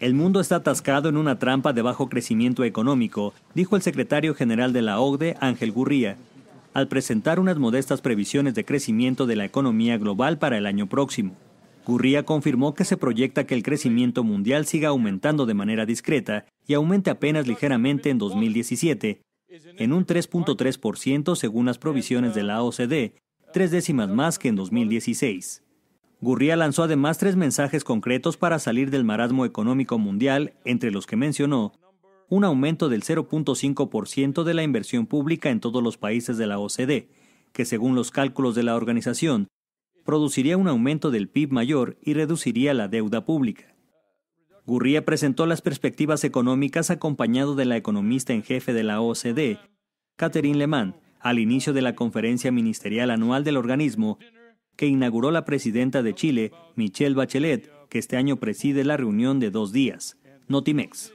El mundo está atascado en una trampa de bajo crecimiento económico, dijo el secretario general de la OCDE, Ángel Gurría, al presentar unas modestas previsiones de crecimiento de la economía global para el año próximo. Gurría confirmó que se proyecta que el crecimiento mundial siga aumentando de manera discreta y aumente apenas ligeramente en 2017, en un 3.3% según las provisiones de la OCDE, tres décimas más que en 2016. Gurría lanzó además tres mensajes concretos para salir del marasmo económico mundial, entre los que mencionó un aumento del 0.5% de la inversión pública en todos los países de la OCDE, que según los cálculos de la organización, produciría un aumento del PIB mayor y reduciría la deuda pública. Gurría presentó las perspectivas económicas acompañado de la economista en jefe de la OCDE, Catherine Lehmann, al inicio de la conferencia ministerial anual del organismo, que inauguró la presidenta de Chile, Michelle Bachelet, que este año preside la reunión de dos días, Notimex.